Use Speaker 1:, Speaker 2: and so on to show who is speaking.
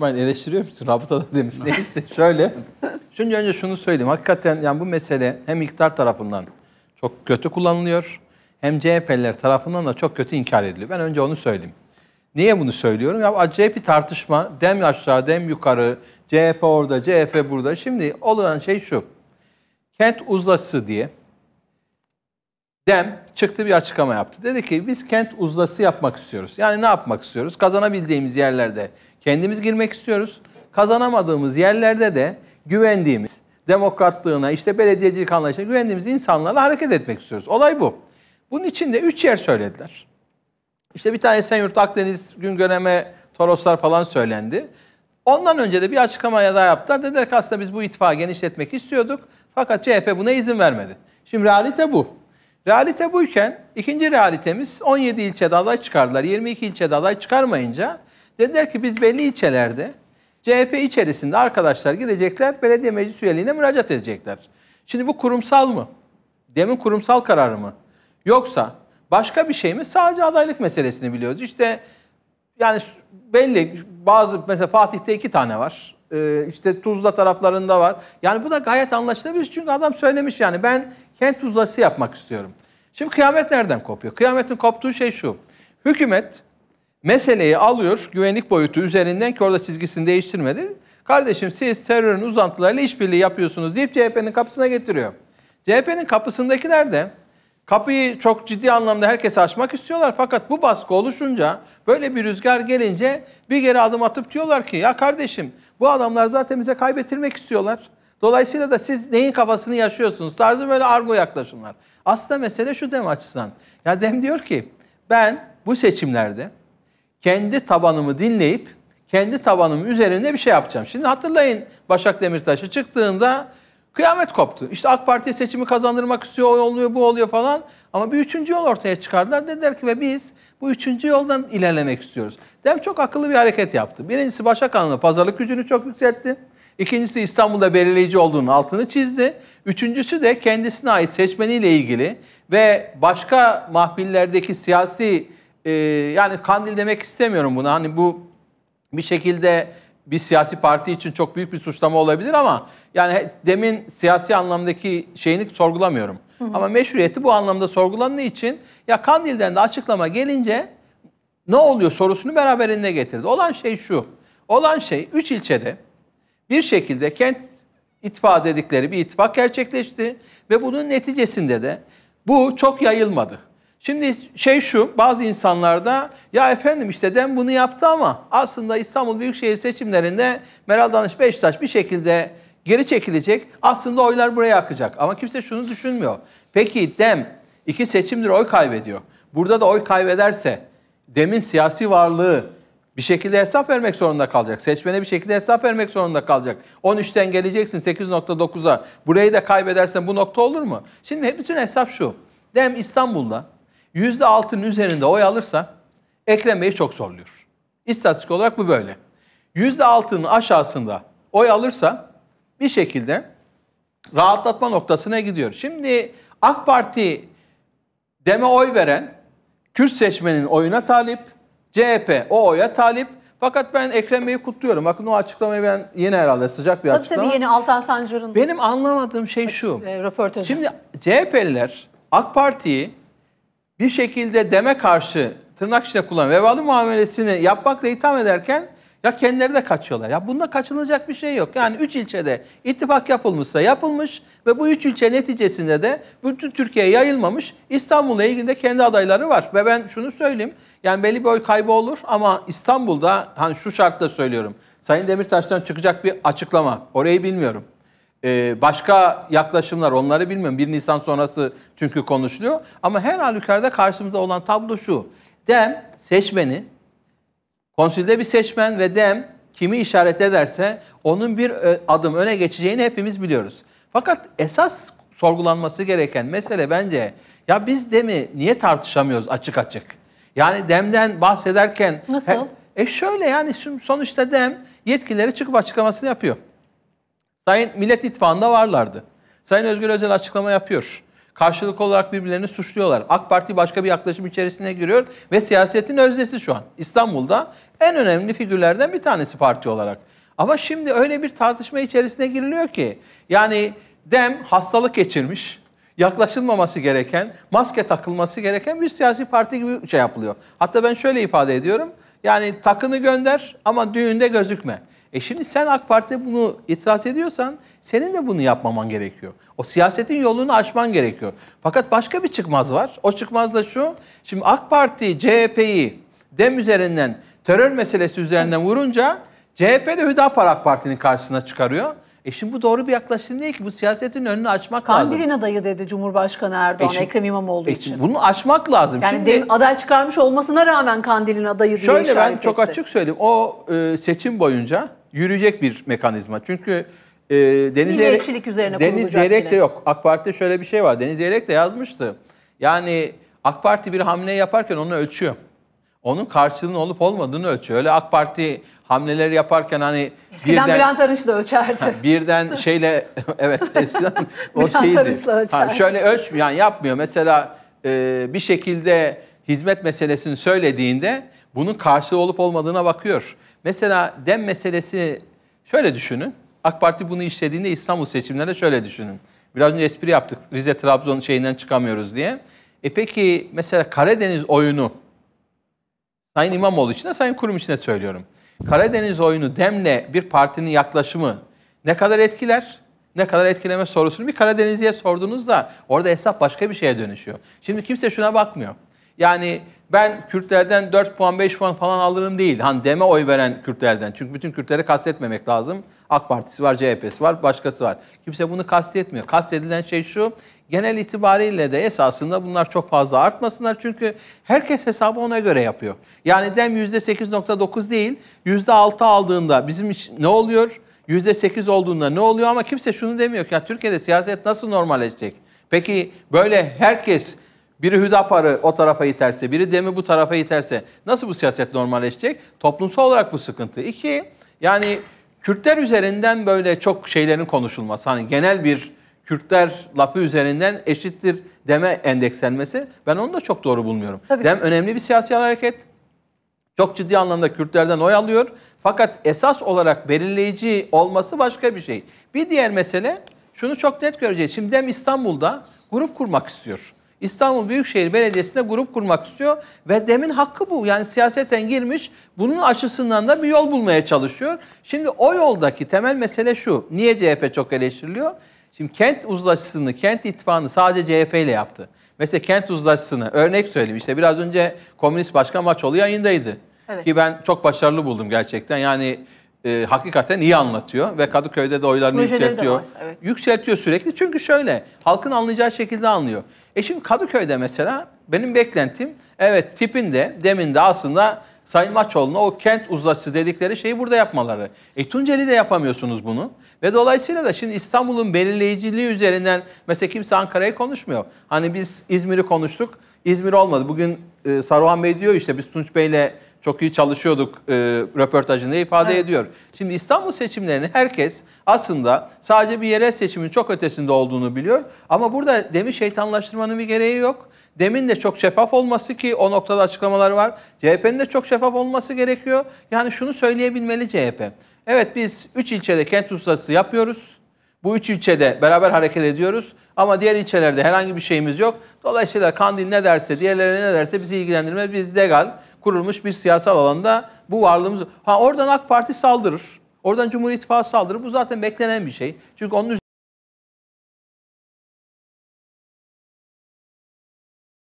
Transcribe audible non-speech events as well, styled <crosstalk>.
Speaker 1: İsmail eleştiriyor musun? Rabıta da demiş. Neyse şöyle. Şimdi önce şunu söyleyeyim. Hakikaten yani bu mesele hem iktidar tarafından çok kötü kullanılıyor. Hem CHP'liler tarafından da çok kötü inkar ediliyor. Ben önce onu söyleyeyim. Niye bunu söylüyorum? Ya acayip bir tartışma. Dem aşağı, dem yukarı. CHP orada, CHP burada. Şimdi olan şey şu. Kent uzlası diye Dem çıktı bir açıklama yaptı. Dedi ki biz kent uzlası yapmak istiyoruz. Yani ne yapmak istiyoruz? Kazanabildiğimiz yerlerde Kendimiz girmek istiyoruz. Kazanamadığımız yerlerde de güvendiğimiz, demokratlığına, işte belediyecilik anlayışına güvendiğimiz insanlarla hareket etmek istiyoruz. Olay bu. Bunun için de üç yer söylediler. İşte bir tane Senyurt, Akdeniz, Güngöreme, Toroslar falan söylendi. Ondan önce de bir açıklamaya daha yaptılar. Dediler ki aslında biz bu itfağı genişletmek istiyorduk. Fakat CHP buna izin vermedi. Şimdi realite bu. Realite buyken ikinci realitemiz 17 ilçede aday çıkardılar. 22 ilçede aday çıkarmayınca Dediler ki biz belli ilçelerde CHP içerisinde arkadaşlar gidecekler belediye meclis üyeliğine müracaat edecekler. Şimdi bu kurumsal mı? Demin kurumsal kararı mı? Yoksa başka bir şey mi? Sadece adaylık meselesini biliyoruz. İşte yani belli bazı mesela Fatih'te iki tane var. Ee, işte Tuzla taraflarında var. Yani bu da gayet anlaşılabilir. Çünkü adam söylemiş yani ben kent tuzlası yapmak istiyorum. Şimdi kıyamet nereden kopuyor? Kıyametin koptuğu şey şu. Hükümet meseleyi alıyor güvenlik boyutu üzerinden ki orada çizgisini değiştirmedi. Kardeşim siz terörün uzantılarıyla işbirliği yapıyorsunuz deyip CHP'nin kapısına getiriyor. CHP'nin kapısındaki nerede? kapıyı çok ciddi anlamda herkes açmak istiyorlar. Fakat bu baskı oluşunca böyle bir rüzgar gelince bir geri adım atıp diyorlar ki ya kardeşim bu adamlar zaten bize kaybettirmek istiyorlar. Dolayısıyla da siz neyin kafasını yaşıyorsunuz tarzı böyle argo yaklaşımlar. Aslında mesele şu dem açısından. Ya dem diyor ki ben bu seçimlerde kendi tabanımı dinleyip kendi tabanım üzerinde bir şey yapacağım. Şimdi hatırlayın Başak Demirtaş'a çıktığında kıyamet koptu. İşte AK Parti seçimi kazandırmak istiyor, o oluyor, bu oluyor falan. Ama bir üçüncü yol ortaya çıkardılar. Dediler ki ve biz bu üçüncü yoldan ilerlemek istiyoruz. Dem çok akıllı bir hareket yaptı. Birincisi Başak Hanım'ın pazarlık gücünü çok yükseltti. İkincisi İstanbul'da belirleyici olduğunun altını çizdi. Üçüncüsü de kendisine ait seçmeniyle ilgili ve başka mahfillerdeki siyasi e, yani kandil demek istemiyorum buna. Hani bu bir şekilde bir siyasi parti için çok büyük bir suçlama olabilir ama yani demin siyasi anlamdaki şeyini sorgulamıyorum. Hı hı. Ama meşruiyeti bu anlamda sorgulandığı için ya Kandil'den de açıklama gelince ne oluyor sorusunu beraberinde getirdi. Olan şey şu. Olan şey 3 ilçede bir şekilde kent itfa dedikleri bir ittifak gerçekleşti ve bunun neticesinde de bu çok yayılmadı. Şimdi şey şu, bazı insanlarda ya efendim işte DEM bunu yaptı ama aslında İstanbul Büyükşehir seçimlerinde Meral Danış Beşiktaş bir şekilde geri çekilecek. Aslında oylar buraya akacak. Ama kimse şunu düşünmüyor. Peki DEM iki seçimdir oy kaybediyor. Burada da oy kaybederse DEM'in siyasi varlığı bir şekilde hesap vermek zorunda kalacak. Seçmene bir şekilde hesap vermek zorunda kalacak. 13'ten geleceksin 8.9'a. Burayı da kaybedersen bu nokta olur mu? Şimdi bütün hesap şu. DEM İstanbul'da %6'nın üzerinde oy alırsa Ekrem Bey'i çok zorluyor. İstatistik olarak bu böyle. %6'nın aşağısında oy alırsa bir şekilde rahatlatma noktasına gidiyor. Şimdi AK Parti deme oy veren Kürt seçmenin oyuna talip, CHP o oya talip. Fakat ben Ekrem Bey'i kutluyorum. Bakın o açıklamayı ben yeni herhalde sıcak bir tabii açıklama. Tabii yeni Altan Sancar'ın. Benim anlamadığım şey şu. E, röportajı. Şimdi CHP'liler AK Parti'yi bir şekilde deme karşı tırnak içinde kullanan vebalı muamelesini yapmakla itham ederken ya kendileri de kaçıyorlar. Ya bunda kaçınılacak bir şey yok. Yani üç ilçede ittifak yapılmışsa yapılmış ve bu üç ilçe neticesinde de bütün Türkiye'ye yayılmamış. İstanbul'la ilgili de kendi adayları var. Ve ben şunu söyleyeyim. Yani belli bir oy kaybı olur ama İstanbul'da hani şu şartla söylüyorum. Sayın Demirtaş'tan çıkacak bir açıklama. Orayı bilmiyorum. Ee, başka yaklaşımlar onları bilmiyorum. 1 Nisan sonrası çünkü konuşuluyor. Ama her halükarda karşımıza olan tablo şu. Dem seçmeni, konsilde bir seçmen ve dem kimi işaret ederse onun bir e, adım öne geçeceğini hepimiz biliyoruz. Fakat esas sorgulanması gereken mesele bence ya biz demi niye tartışamıyoruz açık açık? Yani demden bahsederken... Nasıl? He, e şöyle yani sonuçta dem yetkileri çıkıp açıklamasını yapıyor. Sayın Millet İttifakı'nda varlardı. Sayın Özgür Özel açıklama yapıyor. Karşılık olarak birbirlerini suçluyorlar. AK Parti başka bir yaklaşım içerisine giriyor ve siyasetin öznesi şu an. İstanbul'da en önemli figürlerden bir tanesi parti olarak. Ama şimdi öyle bir tartışma içerisine giriliyor ki yani Dem hastalık geçirmiş, yaklaşılmaması gereken, maske takılması gereken bir siyasi parti gibi şey yapılıyor. Hatta ben şöyle ifade ediyorum. Yani takını gönder ama düğünde gözükme. E şimdi sen AK Parti'de bunu itiraz ediyorsan senin de bunu yapmaman gerekiyor. O siyasetin yolunu aşman gerekiyor. Fakat başka bir çıkmaz var. O çıkmaz da şu. Şimdi AK Parti CHP'yi dem üzerinden terör meselesi üzerinden vurunca CHP de Hüdapar AK Parti'nin karşısına çıkarıyor. E şimdi bu doğru bir yaklaşım değil ki. Bu siyasetin önünü açmak Kandilin lazım. Kandil'in adayı dedi Cumhurbaşkanı Erdoğan e şimdi, Ekrem İmamoğlu e için. Bunu açmak lazım. Yani şimdi, aday çıkarmış olmasına rağmen Kandil'in adayı diye Şöyle ben çok etti. açık söyleyeyim. O e, seçim boyunca yürüyecek bir mekanizma. Çünkü e, Deniz Yine Deniz Yeyrek de yok. AK Parti'de şöyle bir şey var. Deniz Yeyrek de yazmıştı. Yani AK Parti bir hamle yaparken onu ölçüyor. Onun karşılığının olup olmadığını ölçüyor. Öyle AK Parti hamleleri yaparken hani eskiden birden, Bülent Arınç da ölçerdi. birden şeyle <laughs> evet <laughs> eskiden o şeydi. Ha, şöyle ölç yani yapmıyor. Mesela e, bir şekilde hizmet meselesini söylediğinde bunun karşılığı olup olmadığına bakıyor. Mesela dem meselesi şöyle düşünün. AK Parti bunu işlediğinde İstanbul seçimlerine şöyle düşünün. Biraz önce espri yaptık. Rize Trabzon şeyinden çıkamıyoruz diye. E peki mesela Karadeniz oyunu Sayın İmamoğlu için de Sayın Kurum için de söylüyorum. Karadeniz oyunu demle bir partinin yaklaşımı ne kadar etkiler? Ne kadar etkileme sorusunu bir Karadeniz'e sordunuz da, orada hesap başka bir şeye dönüşüyor. Şimdi kimse şuna bakmıyor. Yani ben Kürtlerden 4 puan 5 puan falan alırım değil. han deme oy veren Kürtlerden. Çünkü bütün Kürtleri kastetmemek lazım. AK Partisi var, CHP'si var, başkası var. Kimse bunu kastetmiyor. Kastedilen şey şu. Genel itibariyle de esasında bunlar çok fazla artmasınlar. Çünkü herkes hesabı ona göre yapıyor. Yani dem %8.9 değil, %6 aldığında bizim iş ne oluyor? %8 olduğunda ne oluyor? Ama kimse şunu demiyor ki ya Türkiye'de siyaset nasıl normalleşecek? Peki böyle herkes biri Hüdapar'ı o tarafa iterse, biri DEM'i bu tarafa iterse nasıl bu siyaset normalleşecek? Toplumsal olarak bu sıkıntı. İki, yani Kürtler üzerinden böyle çok şeylerin konuşulması. Hani genel bir Kürtler lafı üzerinden eşittir deme endekslenmesi ben onu da çok doğru bulmuyorum. Tabii. Dem önemli bir siyasi hareket. Çok ciddi anlamda Kürtlerden oy alıyor. Fakat esas olarak belirleyici olması başka bir şey. Bir diğer mesele şunu çok net göreceğiz. Şimdi Dem İstanbul'da grup kurmak istiyor. İstanbul Büyükşehir belediyesinde grup kurmak istiyor ve demin hakkı bu. Yani siyaseten girmiş bunun açısından da bir yol bulmaya çalışıyor. Şimdi o yoldaki temel mesele şu. Niye CHP çok eleştiriliyor? Şimdi kent uzlaşısını, kent ittifakını sadece CHP ile yaptı. Mesela kent uzlaşısını örnek söyleyeyim. işte biraz önce Komünist Başkan Maçoğlu yayındaydı. Evet. Ki ben çok başarılı buldum gerçekten. Yani e, hakikaten iyi anlatıyor ve Kadıköy'de de oylarını Projeleri yükseltiyor. De var, evet. Yükseltiyor sürekli çünkü şöyle halkın anlayacağı şekilde anlıyor. E şimdi Kadıköy'de mesela benim beklentim evet tipinde deminde aslında Sayın Maçoğlu'na o kent uzlaşısı dedikleri şeyi burada yapmaları. E Tunceli'de yapamıyorsunuz bunu. Ve dolayısıyla da şimdi İstanbul'un belirleyiciliği üzerinden mesela kimse Ankara'yı konuşmuyor. Hani biz İzmir'i konuştuk. İzmir olmadı. Bugün e, Saruhan Bey diyor işte biz Tunç Bey'le çok iyi çalışıyorduk e, röportajında ifade evet. ediyor. Şimdi İstanbul seçimlerini herkes aslında sadece bir yerel seçimin çok ötesinde olduğunu biliyor. Ama burada demi şeytanlaştırmanın bir gereği yok. Demin de çok şeffaf olması ki o noktada açıklamalar var. CHP'nin de çok şeffaf olması gerekiyor. Yani şunu söyleyebilmeli CHP. Evet biz 3 ilçede kent ustası yapıyoruz. Bu üç ilçede beraber hareket ediyoruz ama diğer ilçelerde herhangi bir şeyimiz yok. Dolayısıyla Kandil ne derse, diğerleri ne derse bizi ilgilendirmez. Biz legal, kurulmuş bir siyasal alanda bu varlığımız. Ha oradan AK Parti saldırır. Oradan Cumhur İttifakı saldırır. Bu zaten beklenen bir şey. Çünkü onun